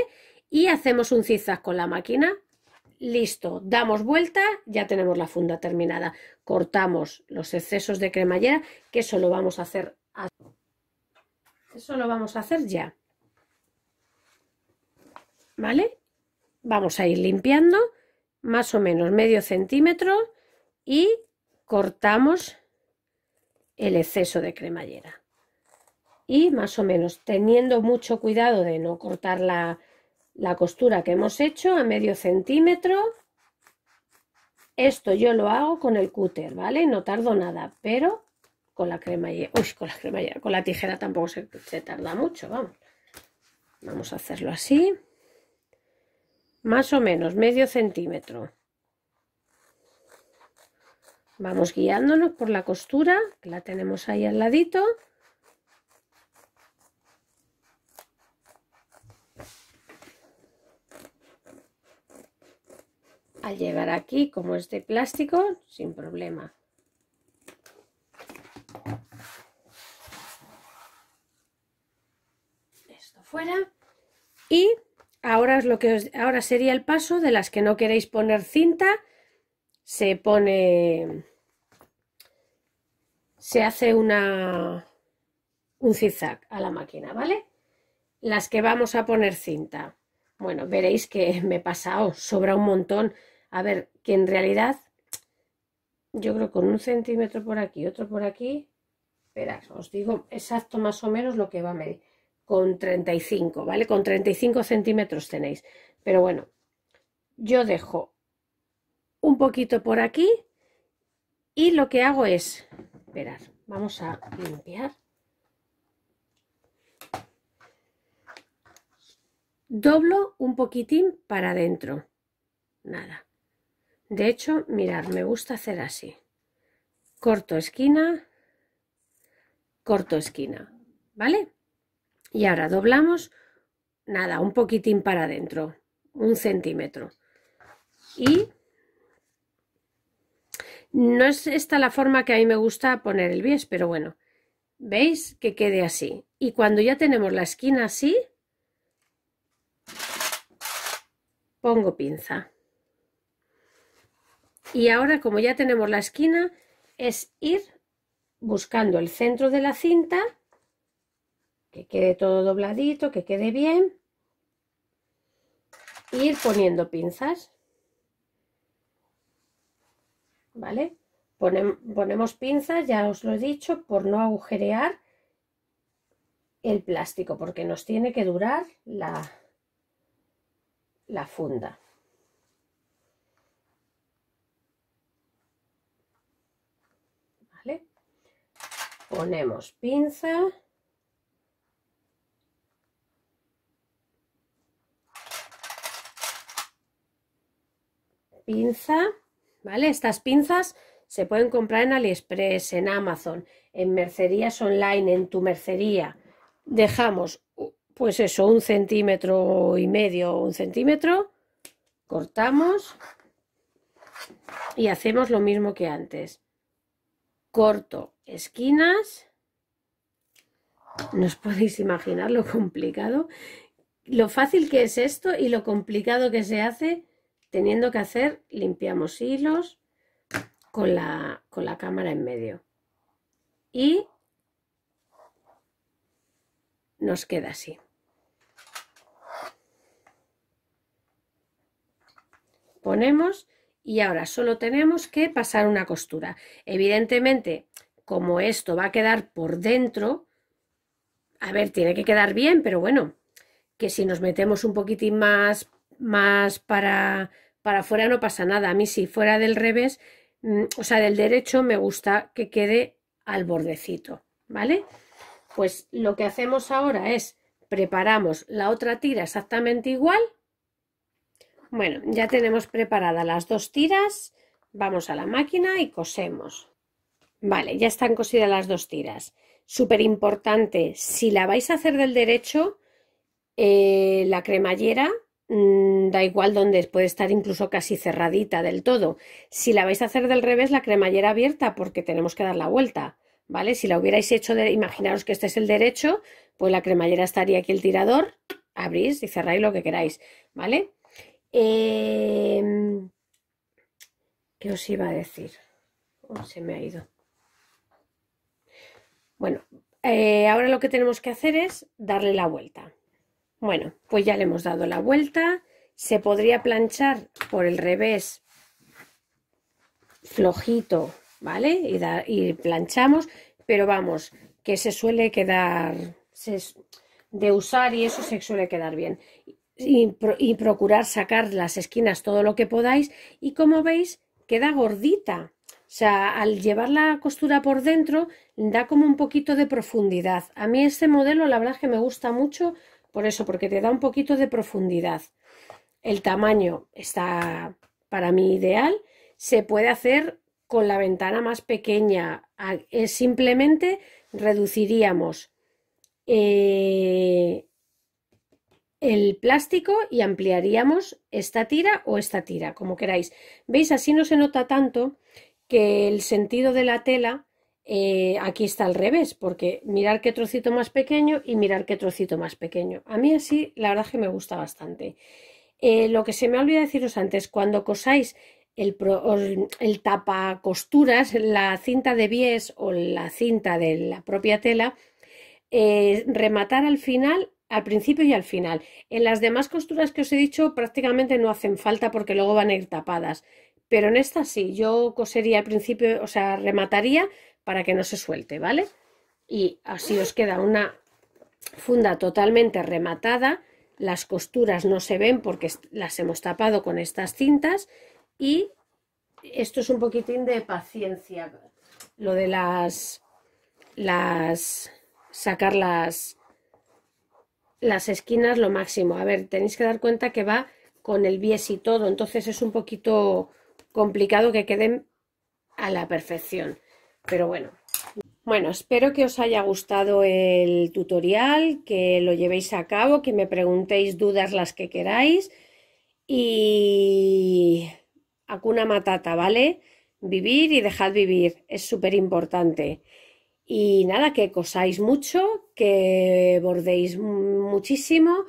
y hacemos un zigzag con la máquina listo, damos vuelta, ya tenemos la funda terminada. Cortamos los excesos de cremallera, que eso lo vamos a hacer, eso lo vamos a hacer ya. ¿Vale? Vamos a ir limpiando más o menos medio centímetro y cortamos el exceso de cremallera. Y más o menos, teniendo mucho cuidado de no cortar la, la costura que hemos hecho a medio centímetro. Esto yo lo hago con el cúter, ¿vale? No tardo nada, pero con la crema y con la cremallera, con la tijera tampoco se, se tarda mucho, vamos. Vamos a hacerlo así. Más o menos, medio centímetro. Vamos guiándonos por la costura, que la tenemos ahí al ladito. al llegar aquí, como es de plástico, sin problema. Esto fuera. Y ahora, es lo que ahora sería el paso de las que no queréis poner cinta. Se pone... Se hace una, un zigzag a la máquina, ¿vale? Las que vamos a poner cinta. Bueno, veréis que me he pasado, sobra un montón. A ver, que en realidad yo creo con un centímetro por aquí, otro por aquí, esperad, os digo exacto más o menos lo que va a medir, con 35, ¿vale? Con 35 centímetros tenéis, pero bueno, yo dejo un poquito por aquí y lo que hago es, esperad, vamos a limpiar. Doblo un poquitín para adentro, nada. De hecho, mirad, me gusta hacer así. Corto esquina, corto esquina, ¿vale? Y ahora doblamos, nada, un poquitín para adentro, un centímetro. Y no es esta la forma que a mí me gusta poner el bies, pero bueno, ¿veis? Que quede así. Y cuando ya tenemos la esquina así, pongo pinza. Y ahora, como ya tenemos la esquina, es ir buscando el centro de la cinta, que quede todo dobladito, que quede bien, e ir poniendo pinzas. ¿Vale? ponemos pinzas, ya os lo he dicho, por no agujerear el plástico, porque nos tiene que durar la, la funda. ponemos pinza pinza vale estas pinzas se pueden comprar en aliexpress en amazon en mercerías online en tu mercería dejamos pues eso un centímetro y medio un centímetro cortamos y hacemos lo mismo que antes corto esquinas. No os podéis imaginar lo complicado, lo fácil que es esto y lo complicado que se hace teniendo que hacer limpiamos hilos con la, con la cámara en medio. Y nos queda así. Ponemos y ahora solo tenemos que pasar una costura. Evidentemente, como esto va a quedar por dentro, a ver, tiene que quedar bien, pero bueno, que si nos metemos un poquitín más, más para, para afuera no pasa nada. A mí si fuera del revés, mm, o sea, del derecho, me gusta que quede al bordecito, ¿vale? Pues lo que hacemos ahora es preparamos la otra tira exactamente igual bueno, ya tenemos preparadas las dos tiras, vamos a la máquina y cosemos. Vale, ya están cosidas las dos tiras. Súper importante, si la vais a hacer del derecho, eh, la cremallera mm, da igual donde puede estar incluso casi cerradita del todo. Si la vais a hacer del revés, la cremallera abierta porque tenemos que dar la vuelta. ¿Vale? Si la hubierais hecho, de, imaginaros que este es el derecho, pues la cremallera estaría aquí el tirador, abrís y cerráis lo que queráis, ¿vale? Em, ¿Qué os iba a decir? Oh, se me ha ido. Bueno, eh, ahora lo que tenemos que hacer es darle la vuelta. Bueno, pues ya le hemos dado la vuelta. Se podría planchar por el revés flojito, ¿vale? Y, planchamos, pero vamos, que se suele quedar, de usar y eso se suele quedar bien y, procurar sacar las esquinas todo lo que podáis y como veis queda gordita. O sea, al llevar la costura por dentro da como un poquito de profundidad. A mí este modelo la verdad que me gusta mucho por eso, porque te da un poquito de profundidad. El tamaño está para mí ideal. Se puede hacer con la ventana más pequeña. Ah, eh, simplemente reduciríamos eh, el plástico y ampliaríamos esta tira o esta tira, como queráis. ¿Veis? Así no se nota tanto que el sentido de la tela eh, aquí está al revés, porque mirar qué trocito más pequeño y mirar qué trocito más pequeño. A mí así la verdad que me gusta bastante. Eh, lo que se me ha olvidado deciros antes, cuando cosáis el, tapa costuras, la cinta de bies o la cinta de la propia tela, eh, rematar al final al principio y al final. En las demás costuras que os he dicho prácticamente no hacen falta porque luego van a ir tapadas. Pero en esta sí, yo cosería al principio, o sea, remataría para que no se suelte, ¿vale? Y así os queda una funda totalmente rematada. Las costuras no se ven porque las hemos tapado con estas cintas y esto es un poquitín de paciencia. Lo de las, las, sacar las, las esquinas lo máximo. A ver, tenéis que dar cuenta que va con el bies y todo, entonces es un poquito complicado que queden a la perfección. Pero bueno. Bueno, espero que os haya gustado el tutorial, que lo llevéis a cabo, que me preguntéis dudas las que queráis. Y... una Matata, ¿vale? Vivir y dejad vivir, es súper importante. Y nada, que cosáis mucho, que bordéis muchísimo,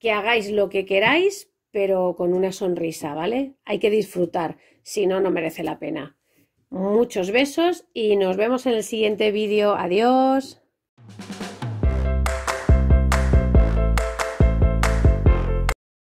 que hagáis lo que queráis, pero con una sonrisa, ¿vale? Hay que disfrutar, si no, no merece la pena. Muchos besos y nos vemos en el siguiente vídeo. Adiós.